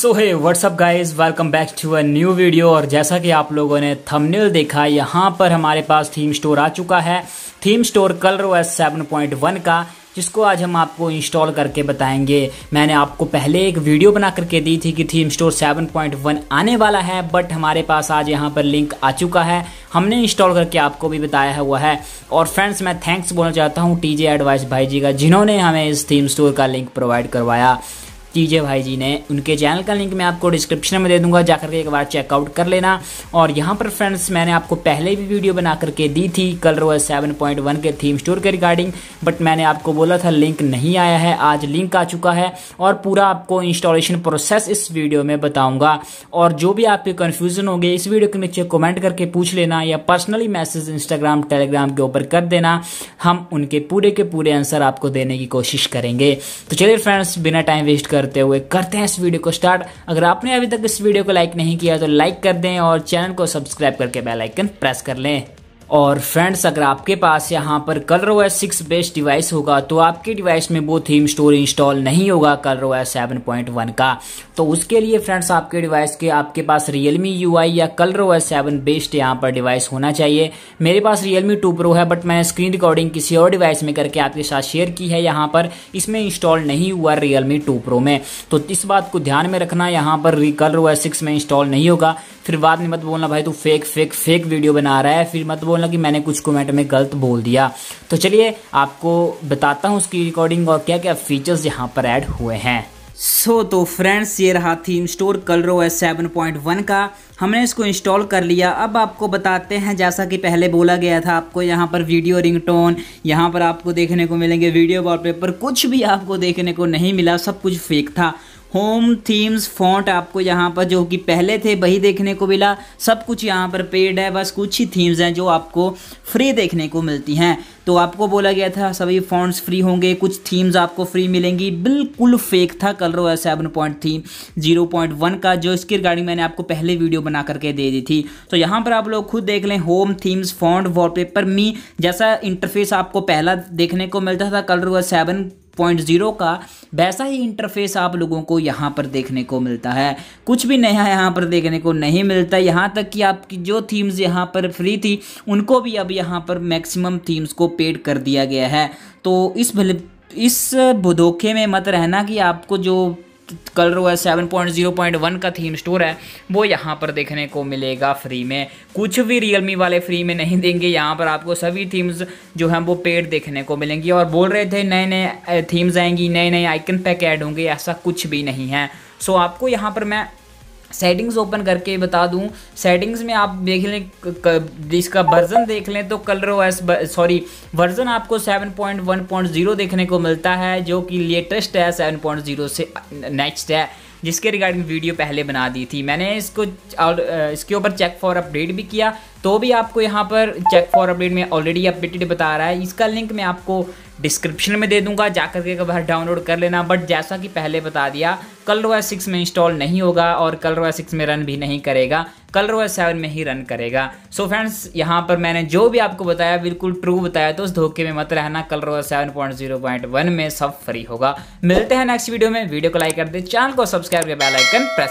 so hey what's up guys welcome back to a new video और जैसा कि आप लोगों ने थंबनेल देखा यहाँ पर हमारे पास थीम स्टोर आ चुका है theme store Color O S seven point one का जिसको आज हम आपको इंस्टॉल करके बताएंगे मैंने आपको पहले एक वीडियो बना करके दी थी कि थीम स्टोर 7.1 आने वाला है बट हमारे पास आज यहाँ पर लिंक आ चुका है हमने इंस्टॉल करके आपको भी बताया हुआ है और फ्रेंड्स मैं थैंक्स बोलना चाहता हूँ टीजे एडवाइस भाई जी का जिन्होंने हमें इस थीम स्टोर का लिंक प्रोवाइड करवाया तीजे भाई जी ने उनके चैनल का लिंक मैं आपको डिस्क्रिप्शन में दे दूंगा जाकर के एक बार चेकआउट कर लेना और यहाँ पर फ्रेंड्स मैंने आपको पहले भी वीडियो बना करके दी थी कलर वो सेवन पॉइंट वन के थीम स्टोर के रिगार्डिंग बट मैंने आपको बोला था लिंक नहीं आया है आज लिंक आ चुका है और पूरा आपको इंस्टॉलेशन प्रोसेस इस वीडियो में बताऊंगा और जो भी आपके कन्फ्यूजन होंगे इस वीडियो के नीचे कॉमेंट करके पूछ लेना या पर्सनली मैसेज इंस्टाग्राम टेलीग्राम के ऊपर कर देना हम उनके पूरे के पूरे आंसर आपको देने की कोशिश करेंगे तो चलिए फ्रेंड्स बिना टाइम वेस्ट कर करते हुए करते हैं इस वीडियो को स्टार्ट अगर आपने अभी तक इस वीडियो को लाइक नहीं किया तो लाइक कर दें और चैनल को सब्सक्राइब करके बेलाइकन प्रेस कर लें और फ्रेंड्स अगर आपके पास यहाँ पर Color OS six best device होगा तो आपके डिवाइस में वो थीम स्टोर इंस्टॉल नहीं होगा Color OS seven point one का तो उसके लिए फ्रेंड्स आपके डिवाइस के आपके पास रियलमी यू आई या कलर ओएस सेवन बेस्ट यहाँ पर डिवाइस होना चाहिए मेरे पास रियलमी टू प्रो है बट मैंने स्क्रीन रिकॉर्डिंग किसी और डिवाइस में करके आपके साथ शेयर की है यहाँ पर इसमें इंस्टॉल नहीं हुआ रियलमी टू प्रो में तो इस बात को ध्यान में रखना यहाँ पर कलर ओएस सिक्स में इंस्टॉल नहीं होगा फिर बाद में मत बोलना भाई तू फेक फेक फेक वीडियो बना रहा है फिर मत बोलना बोलना कि मैंने कुछ कमेंट में गलत बोल दिया तो चलिए आपको बताता हूँ उसकी रिकॉर्डिंग और क्या क्या फीचर्स यहाँ पर ऐड हुए हैं सो so, तो फ्रेंड्स ये रहा theme store ColorOS seven point one का हमने इसको इंस्टॉल कर लिया अब आपको बताते हैं जैसा कि पहले बोला गया था आपको यहाँ पर वीडियो रिंगटोन यहाँ पर आपको देखने को मिलेंगे वीडियो वॉलपेपर कुछ भी आपको देखने को नहीं मिला सब कुछ फेक था होम थीम्स फॉन्ट आपको यहाँ पर जो कि पहले थे वही देखने को मिला सब कुछ यहाँ पर पेड है बस कुछ ही थीम्स हैं जो आपको फ्री देखने को मिलती हैं तो आपको बोला गया था सभी फॉन्ट्स फ्री होंगे कुछ थीम्स आपको फ्री मिलेंगी बिल्कुल फेक था कलर है seven point theme zero point one का जो इसकी रिगार्डिंग मैंने आपको पहले वीडियो बना करके दे दी थी तो यहाँ पर आप लोग खुद देख लें होम थीम्स फॉन्ट वॉलपेपर मी जैसा इंटरफेस आपको पहला देखने को मिलता था कलर है सेवन पॉइंट जीरो का वैसा ही इंटरफेस आप लोगों को यहाँ पर देखने को मिलता है कुछ भी नया यहाँ पर देखने को नहीं मिलता यहाँ तक कि आपकी जो थीम्स यहाँ पर फ्री थी उनको भी अब यहाँ पर मैक्सिमम थीम्स को पेड कर दिया गया है तो इस भले इस धोखे में मत रहना कि आपको जो कलर हुआ है seven point zero point one का थीम स्टोर है वो यहाँ पर देखने को मिलेगा फ्री में कुछ भी रियलमी वाले फ्री में नहीं देंगे यहाँ पर आपको सभी थीम्स जो हैं वो पेड देखने को मिलेंगी और बोल रहे थे नए नए थीम्स आएंगी नए नए आइकन पैक ऐड होंगे ऐसा कुछ भी नहीं है सो आपको यहाँ पर मैं सेटिंग्स ओपन करके बता दूं सेटिंग्स में आप देख लें इसका वर्जन देख लें तो कलर ओएस सॉरी वर्जन आपको 7.1.0 देखने को मिलता है जो कि लेटेस्ट है 7.0 से नेक्स्ट है जिसके रिगार्डिंग वीडियो पहले बना दी थी मैंने इसको और इसके ऊपर चेक फॉर अपडेट भी किया तो भी आपको यहाँ पर चेक फॉर अपडेट में ऑलरेडी अपडेटेड बता रहा है इसका लिंक मैं आपको डिस्क्रिप्शन में दे दूंगा जाकर के कबार डाउनलोड कर लेना बट जैसा कि पहले बता दिया कलर वाइज सिक्स में इंस्टॉल नहीं होगा और कलर वाइज सिक्स में रन भी नहीं करेगा कलर वाइज सेवन में ही रन करेगा सो फ्रेंड्स यहाँ पर मैंने जो भी आपको बताया बिल्कुल ट्रू बताया तो उस धोखे में मत रहना कलर वाइज seven point zero point one में सब फ्री होगा मिलते हैं नेक्स्ट वीडियो में वीडियो को लाइक कर दे चैनल को सब्सक्राइब कर बेलाइकन प्रेस